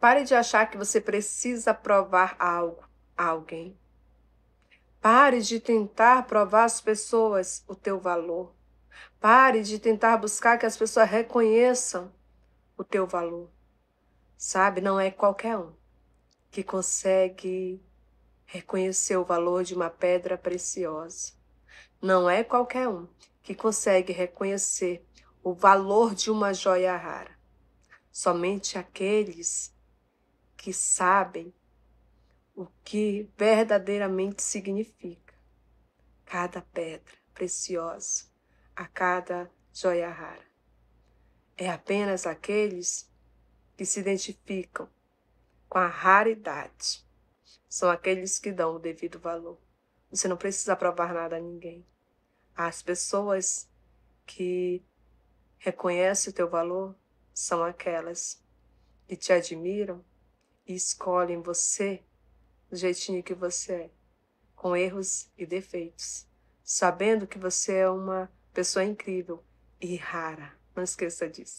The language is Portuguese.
Pare de achar que você precisa provar algo a alguém. Pare de tentar provar às pessoas o teu valor. Pare de tentar buscar que as pessoas reconheçam o teu valor. Sabe, não é qualquer um que consegue reconhecer o valor de uma pedra preciosa. Não é qualquer um que consegue reconhecer o valor de uma joia rara. Somente aqueles que sabem o que verdadeiramente significa cada pedra preciosa, a cada joia rara. É apenas aqueles que se identificam com a raridade. São aqueles que dão o devido valor. Você não precisa provar nada a ninguém. As pessoas que reconhecem o teu valor são aquelas que te admiram e escolhem você do jeitinho que você é, com erros e defeitos, sabendo que você é uma pessoa incrível e rara. Não esqueça disso.